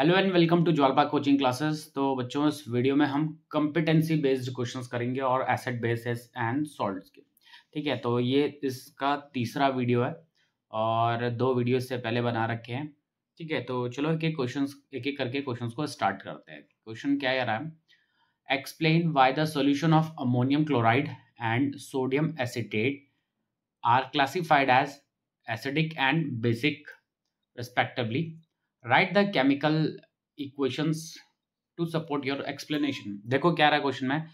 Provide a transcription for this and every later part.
Hello and welcome to Jwalpa coaching classes तो बच्चों इस वीडियो में हम कम्पिटेंसी बेस्ड क्वेश्चंस करेंगे और एसेट बेसिस एंड सॉल्ट के ठीक है तो ये इसका तीसरा वीडियो है और दो वीडियो इससे पहले बना रखे हैं ठीक है तो चलो एक एक क्वेश्चन एक एक करके क्वेश्चन को स्टार्ट करते हैं क्वेश्चन क्या कह रहा है explain why the solution of ammonium chloride and sodium acetate are classified as acidic and basic respectively write the chemical equations to support your explanation देखो क्या रहा क्वेश्चन में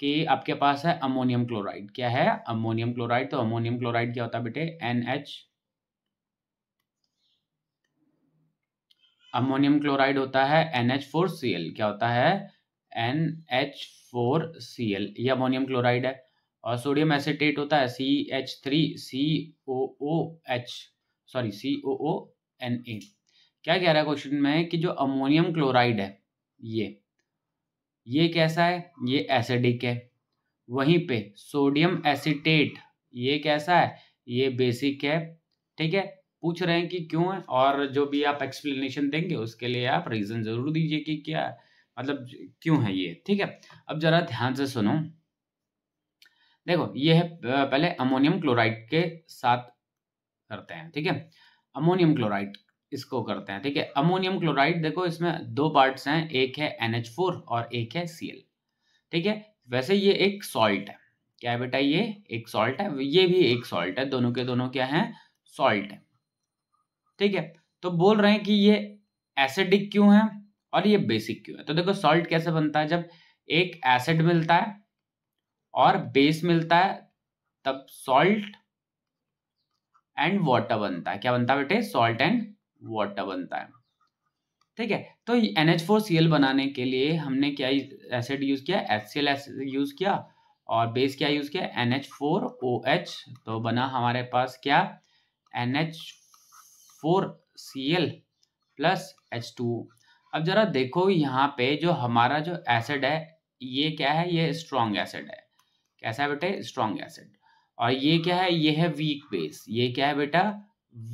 कि आपके पास है अमोनियम क्लोराइड क्या है अमोनियम क्लोराइड तो अमोनियम क्लोराइड क्या होता है बेटे एन एच अमोनियम क्लोराइड होता है N H four C L क्या होता है N H four C L ये अमोनियम क्लोराइड है और सोडियम एसिटेट होता है C H three C O O H sorry C O O N A क्या कह रहा है क्वेश्चन में कि जो अमोनियम क्लोराइड है ये ये कैसा है ये एसिडिक है वहीं पे सोडियम एसिटेट ये कैसा है ये बेसिक है ठीक है पूछ रहे हैं कि क्यों है और जो भी आप एक्सप्लेनेशन देंगे उसके लिए आप रीज़न ज़रूर दीजिए कि क्या मतलब क्यों है ये ठीक है अब ज़रा ध्यान से सुनो देखो ये है पहले अमोनियम क्लोराइड के साथ करते हैं ठीक है अमोनियम क्लोराइड इसको करते हैं ठीक है अमोनियम क्लोराइड देखो इसमें दो पार्ट्स हैं एक है NH4 और एक है Cl ठीक है वैसे ये एक सॉल्ट है क्या है बेटा ये एक सॉल्ट है ये भी एक सॉल्ट है दोनों के दोनों क्या है सॉल्ट है ठीक है तो बोल रहे हैं कि ये एसिडिक क्यों है और ये बेसिक क्यों है तो देखो सॉल्ट कैसे बनता है जब एक एसिड मिलता है और बेस मिलता है तब सॉल्ट एंड वाटर बनता है क्या बनता है बेटे सॉल्ट एंड वाटर बनता है ठीक है तो N H four C L बनाने के लिए हमने क्या एसिड यूज़ किया एच सी एल यूज़ किया और बेस क्या यूज़ किया N H four O H तो बना हमारे पास क्या N H four C L plus H two अब ज़रा देखो यहाँ पे जो हमारा जो एसिड है ये क्या है ये स्ट्रॉन्ग एसिड है कैसा है बेटे स्ट्रॉन्ग एसिड और ये क्या है ये है वीक बेस ये क्या है बेटा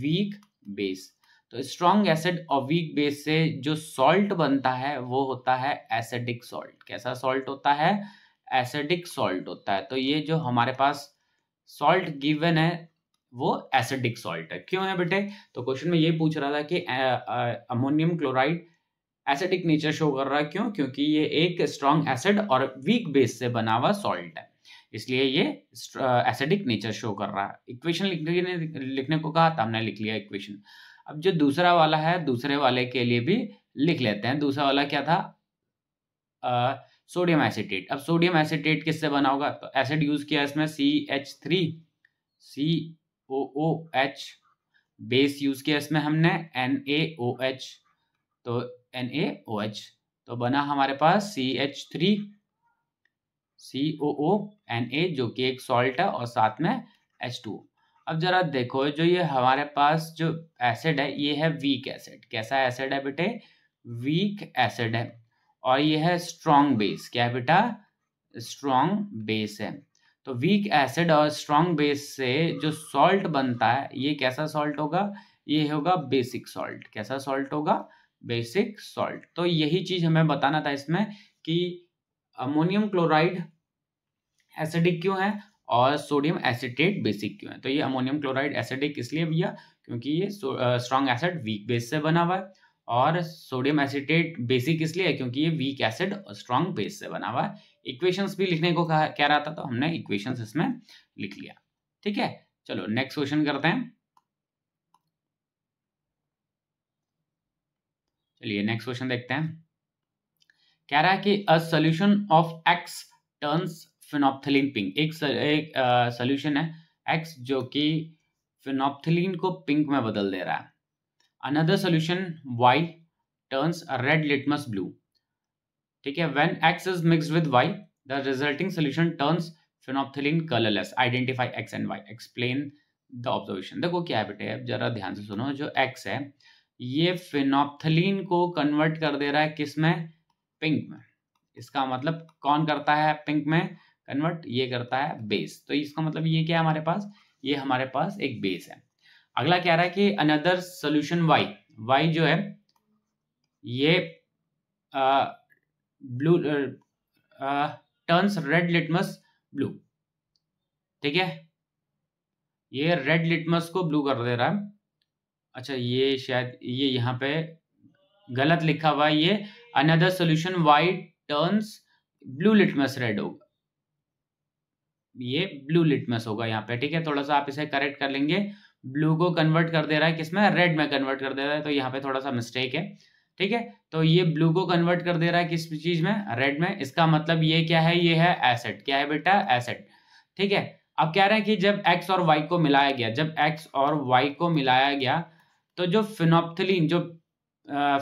वीक बेस तो स्ट्रॉन्ग एसिड और वीक बेस से जो सॉल्ट बनता है वो होता है एसिडिक सॉल्ट कैसा सॉल्ट होता है एसिडिक सॉल्ट होता है तो ये जो हमारे पास सॉल्ट गिवन है वो एसिडिक सॉल्ट है क्यों है बेटे तो क्वेश्चन में ये पूछ रहा था कि ammonium chloride acidic nature show कर रहा है क्यों क्योंकि ये एक स्ट्रॉन्ग एसिड और वीक बेस से बना हुआ सॉल्ट है इसलिए ये एसिडिक नेचर शो कर रहा है इक्वेशन लिखने लिखने को कहा था हमने लिख लिया इक्वेशन अब जो दूसरा वाला है दूसरे वाले के लिए भी लिख लेते हैं दूसरा वाला क्या था सोडियम एसिटेट अब सोडियम एसिटेट किससे बना होगा तो एसिड यूज किया इसमें C H three C O O H base use किया इसमें हमने एन ए ओ एच तो एन ए ओ एच तो बना हमारे पास C H three C O O N A जो कि एक सॉल्ट है और साथ में एच टू अब जरा देखो जो ये हमारे पास जो एसिड है ये है वीक एसिड कैसा एसिड है बेटे वीक एसिड है और ये है स्ट्रॉन्ग बेस क्या है बेटा स्ट्रॉन्ग बेस है तो वीक एसिड और स्ट्रॉन्ग बेस से जो सॉल्ट बनता है ये कैसा सॉल्ट होगा ये होगा बेसिक सॉल्ट कैसा सॉल्ट होगा बेसिक सॉल्ट तो यही चीज हमें बताना था इसमें कि अमोनियम क्लोराइड एसिडिक क्यों है और सोडियम एसिटेट बेसिक क्यों है तो ये अमोनियम क्लोराइड एसिडिक इसलिए भैया क्योंकि ये स्ट्रॉन्ग एसिड वीक बेस से बना हुआ है और सोडियम एसिटेट बेसिक इसलिए है क्योंकि ये वीक एसिड स्ट्रॉन्ग बेस से बना हुआ है इक्वेशंस भी लिखने को कहा कह रहा था तो हमने इक्वेशंस इसमें लिख लिया ठीक है चलो नेक्स्ट क्वेश्चन करते हैं चलिए नेक्स्ट क्वेश्चन देखते हैं कह रहा है कि a solution of X turns phenolphthalein pink एक, सोल्यूशन है एक्स जो कि फिनोपथलिन को पिंक में बदल दे रहा है another solution Y turns red litmus blue ठीक है when X is mixed with Y the resulting solution turns phenolphthalein colourless identify X and Y explain the observation देखो क्या है बेटे अब जरा ध्यान से सुनो जो एक्स है ये फिनोपथलिन को कन्वर्ट कर दे रहा है किस में पिंक में इसका मतलब कौन करता है पिंक में कन्वर्ट ये करता है बेस तो इसका मतलब ये क्या है हमारे पास ये हमारे पास एक बेस है अगला कह रहा है कि अनदर सोल्यूशन वाई वाई जो है ये blue turns red litmus blue ठीक है ये रेड लिटमस को ब्लू कर दे रहा है अच्छा ये शायद ये यहाँ पे गलत लिखा हुआ है ये another solution Y turns blue litmus red होगा ये ब्लू लिटमस होगा यहाँ पे ठीक है थोड़ा सा आप इसे करेक्ट कर लेंगे ब्लू को कन्वर्ट कर दे रहा है किसमें रेड में कन्वर्ट कर दे रहा है तो यहाँ पे थोड़ा सा मिस्टेक है ठीक है तो ये ब्लू को कन्वर्ट कर दे रहा है किस चीज में रेड में इसका मतलब ये क्या है ये है एसेट क्या है बेटा एसेट ठीक है अब कह रहे हैं कि जब एक्स और वाई को मिलाया गया जब एक्स और वाई को मिलाया गया तो जो फिनोप्थलीन जो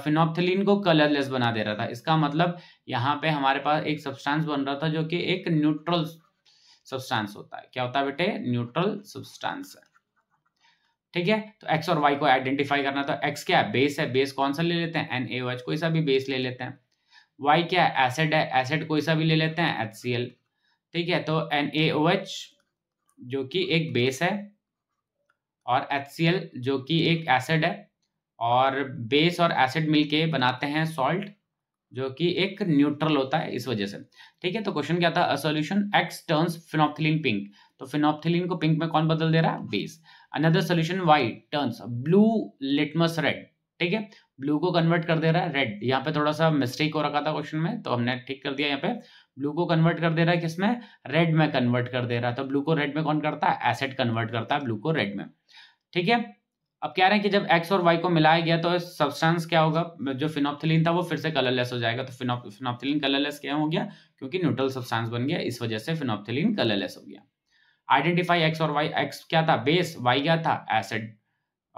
फिनोप्थलीन को कलरलेस बना दे रहा था इसका मतलब यहाँ पे हमारे पास एक सब्सटेंस बन रहा था जो कि एक न्यूट्रल सब्सटेंस होता है क्या होता है बेटे न्यूट्रल सब्सटेंस है ठीक है तो एक्स और वाई को आइडेंटिफाई करना तो एक्स क्या है बेस है बेस कौन सा ले लेते हैं एन ए एच कोई सा भी बेस ले लेते हैं वाई क्या है एसिड है एसिड कोई सा भी ले लेते हैं एच सी एल ठीक है तो एन ए एच जो कि एक बेस है और एच सी एल जो कि एक एसिड है और बेस और एसिड मिलके बनाते हैं सॉल्ट जो कि एक न्यूट्रल होता है इस वजह से ठीक है तो क्वेश्चन क्या था solution X turns phenolphthalein pink तो फिनोप्थिलीन को पिंक में कौन बदल दे रहा है base another solution Y turns blue litmus red ठीक है ब्लू को कन्वर्ट कर दे रहा है रेड यहाँ पे थोड़ा सा मिस्टेक हो रखा था क्वेश्चन में तो हमने ठीक कर दिया यहाँ पे ब्लू को कन्वर्ट कर दे रहा है किसमें रेड में कन्वर्ट कर दे रहा है तो ब्लू को रेड में कौन करता है एसिड कन्वर्ट करता है ब्लू को रेड में ठीक है अब कह रहे हैं कि जब एक्स और वाई को मिलाया गया तो सब्सटेंस क्या होगा जो फिनोप्थिलीन था वो फिर से कलरलेस हो जाएगा तो फिनोप्थिलीन कलरलेस क्या हो गया क्योंकि न्यूट्रल सब्सटेंस बन गया इस वजह से फिनोप्थिलीन कलरलेस हो गया आइडेंटिफाई एक्स और वाई एक्स क्या था बेस वाई क्या था एसिड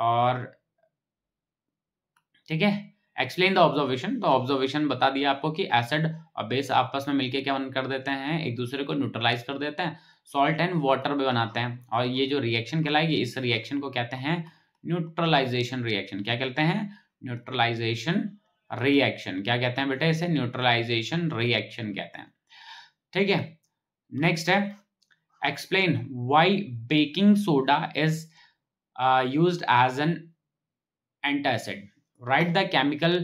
और ठीक है एक्सप्लेन द ऑब्जर्वेशन तो ऑब्जर्वेशन बता दिया आपको कि एसिड और बेस आपस में मिलके क्या कर देते हैं एक दूसरे को न्यूट्रलाइज कर देते हैं सॉल्ट एंड वाटर भी बनाते हैं और ये जो रिएक्शन कहलाएगी इस रिएक्शन को कहते हैं न्यूट्रलाइजेशन रिएक्शन क्या कहते हैं न्यूट्रलाइजेशन रिएक्शन क्या कहते हैं बेटे इसे न्यूट्रलाइजेशन रिएक्शन कहते हैं ठीक है नेक्स्ट है explain why baking soda is use as an antacid write the chemical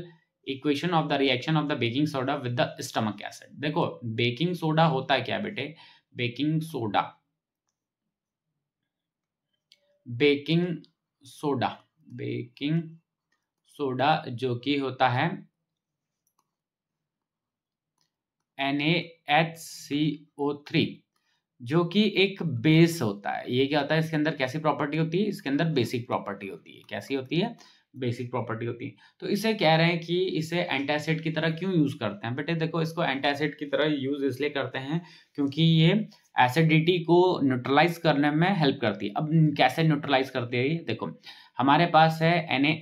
equation of the reaction of the baking soda with the stomach acid देखो बेकिंग सोडा होता है क्या बेटे baking soda baking soda baking soda जो कि होता है N A H C O three जो कि एक बेस होता है ये क्या होता है इसके अंदर कैसी प्रॉपर्टी होती है इसके अंदर बेसिक प्रॉपर्टी होती है कैसी होती है बेसिक प्रॉपर्टी होती है तो इसे कह रहे हैं कि इसे एंटासिड की तरह क्यों यूज करते हैं बेटे देखो इसको एंटासिड की तरह यूज इसलिए करते हैं क्योंकि ये एसिडिटी को न्यूट्रलाइज करने में हेल्प करती है अब कैसे न्यूट्रलाइज करती है ये देखो हमारे पास है एन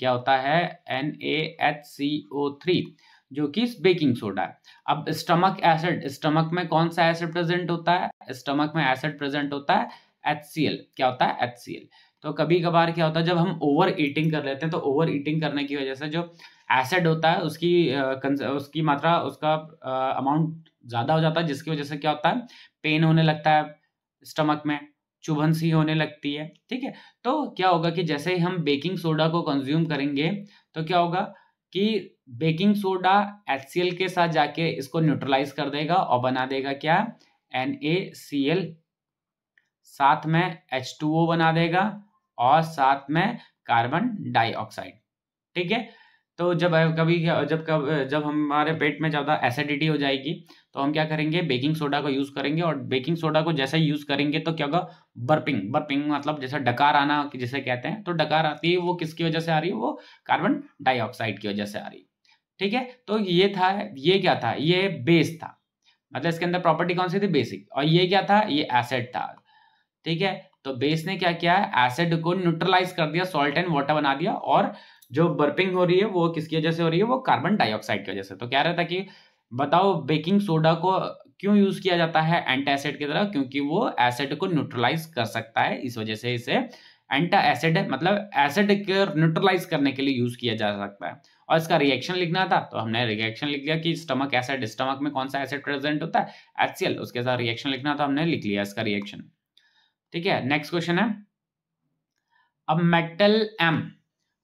क्या होता है एन जो कि बेकिंग सोडा है अब स्टमक एसिड स्टमक में कौन सा एसिड प्रेजेंट होता है स्टमक में एसिड प्रेजेंट होता है एच क्या होता है एच तो कभी कभार क्या होता है जब हम ओवर ईटिंग कर लेते हैं तो ओवर ईटिंग करने की वजह से जो एसिड होता है उसकी उसकी मात्रा उसका अमाउंट ज़्यादा हो जाता है जिसकी वजह से क्या होता है पेन होने लगता है स्टमक में चुभन सी होने लगती है ठीक है तो क्या होगा कि जैसे ही हम बेकिंग सोडा को कंज्यूम करेंगे तो क्या होगा कि बेकिंग सोडा एच के साथ जाके इसको न्यूट्रलाइज कर देगा और बना देगा क्या एन साथ में एच बना देगा और साथ में कार्बन डाइऑक्साइड ठीक है तो जब कभी जब कब जब हमारे पेट में ज़्यादा एसिडिटी हो जाएगी तो हम क्या करेंगे बेकिंग सोडा का यूज़ करेंगे और बेकिंग सोडा को जैसे यूज़ करेंगे तो क्या होगा बर्पिंग बर्पिंग मतलब जैसे डकार आना जिसे कहते हैं तो डकार आती है वो किसकी वजह से आ रही है वो कार्बन डाइऑक्साइड की वजह से आ रही ठीक है तो ये था ये क्या था ये बेस था मतलब इसके अंदर प्रॉपर्टी कौन सी थी बेसिक और ये क्या था ये एसिड था ठीक है तो बेस ने क्या किया है एसिड को न्यूट्रलाइज कर दिया सॉल्ट एंड वाटर बना दिया और जो बर्पिंग हो रही है वो किसकी वजह से हो रही है वो कार्बन डाइऑक्साइड की वजह से तो क्या रहता कि बताओ बेकिंग सोडा को क्यों यूज किया जाता है एंटा एसिड की तरह क्योंकि वो एसिड को न्यूट्रलाइज कर सकता है इस वजह से इसे एंटा एसिड मतलब एसिड को न्यूट्रलाइज करने के लिए यूज किया जा सकता है और इसका रिएक्शन लिखना था तो हमने रिएक्शन लिख लिया कि स्टमक एसिड स्टमक में कौन सा एसिड प्रेजेंट होता है एचसीएल उसके साथ रिएक्शन लिखना था हमने लिख लिया इसका रिएक्शन ठीक है नेक्स्ट क्वेश्चन है अब metal M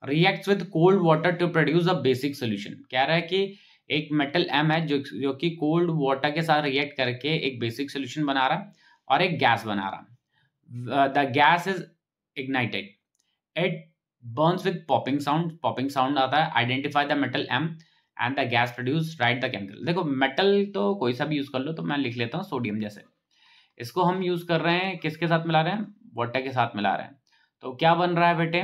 reacts with cold water to produce a basic solution कह रहा है कि एक मेटल एम है जो जो कि कोल्ड वाटर के साथ रिएक्ट करके एक बेसिक सोल्यूशन बना रहा है और एक गैस बना रहा है the gas is ignited it burns with popping sound popping sound आता है identify the metal M and the gas produce write the chemical देखो मेटल तो कोई सा भी यूज कर लो तो मैं लिख लेता हूँ सोडियम जैसे इसको हम यूज कर रहे हैं किसके साथ मिला रहे हैं वाटर के साथ मिला रहे हैं तो क्या बन रहा है बेटे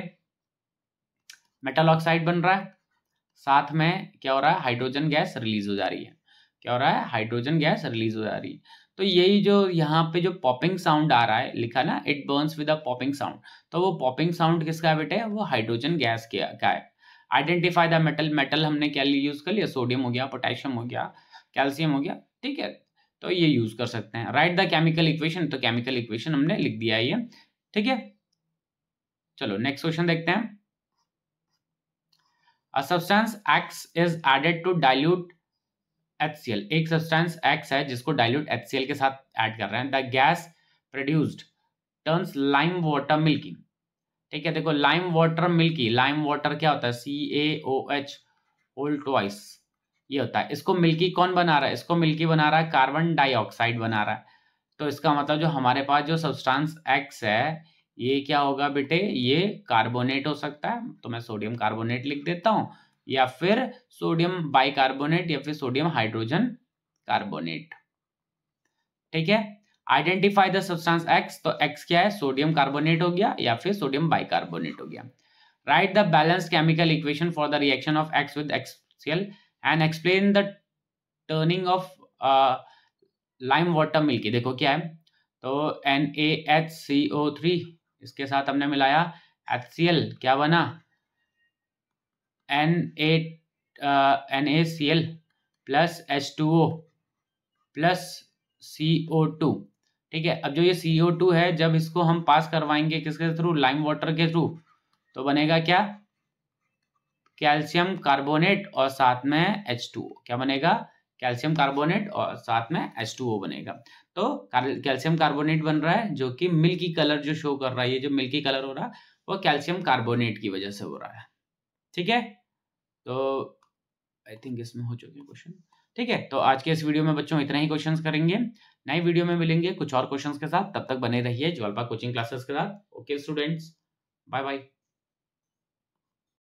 मेटल ऑक्साइड बन रहा है साथ में क्या हो रहा है हाइड्रोजन गैस रिलीज हो जा रही है क्या हो रहा है हाइड्रोजन गैस रिलीज हो जा रही है तो यही जो यहाँ पे जो पॉपिंग साउंड आ रहा है लिखा ना it burns with a popping sound तो वो पॉपिंग साउंड किसका बेटे वो हाइड्रोजन गैस का है आइडेंटिफाई द मेटल मेटल हमने क्या यूज कर लिया सोडियम हो गया पोटेशियम हो गया कैल्शियम हो गया ठीक है तो ये यूज कर सकते हैं राइट द केमिकल इक्वेशन तो केमिकल इक्वेशन हमने लिख दिया ये ठीक है चलो नेक्स्ट क्वेश्चन देखते हैं A substance X is added to dilute HCl. एक substance X है जिसको dilute HCl के साथ add कर रहे हैं. The gas produced turns lime water milky. ठीक है देखो lime water milky lime water क्या होता है C A O H whole twice ये होता है इसको मिल्की कौन बना रहा है इसको मिल्की बना रहा है कार्बन डाइऑक्साइड बना रहा है तो इसका मतलब जो हमारे पास जो सब्सटेंस एक्स है ये क्या होगा बेटे ये कार्बोनेट हो सकता है तो मैं सोडियम कार्बोनेट लिख देता हूं या फिर सोडियम बाइकार्बोनेट या फिर सोडियम हाइड्रोजन कार्बोनेट ठीक है आइडेंटिफाई द सब्सटेंस एक्स तो एक्स क्या है सोडियम कार्बोनेट हो गया या फिर सोडियम बाइकार्बोनेट हो गया write the balance chemical equation for the reaction of X with XL and explain the turning of lime water milky देखो क्या है तो N A H C O three इसके साथ हमने मिलाया एक्सीएल क्या बना N A N A C L plus H two O plus C O two ठीक है अब जो ये सी ओ टू है जब इसको हम पास करवाएंगे किसके थ्रू लाइम वाटर के थ्रू तो बनेगा क्या कैल्शियम कार्बोनेट और साथ में एच टू क्या बनेगा कैल्शियम कार्बोनेट और साथ में एच टू ओ बनेगा तो कैल्शियम कार्बोनेट बन रहा है जो कि मिल्की कलर जो शो कर रहा है ये जो मिल्की कलर हो रहा है वो कैल्शियम कार्बोनेट की वजह से हो रहा है ठीक है तो आई थिंक इसमें हो चुके क्वेश्चन ठीक है तो आज के इस वीडियो में बच्चों इतना ही क्वेश्चंस करेंगे नई वीडियो में मिलेंगे कुछ और क्वेश्चंस के साथ तब तक बने रहिए ज्वालपा कोचिंग क्लासेस के साथ ओके स्टूडेंट्स बाय बाय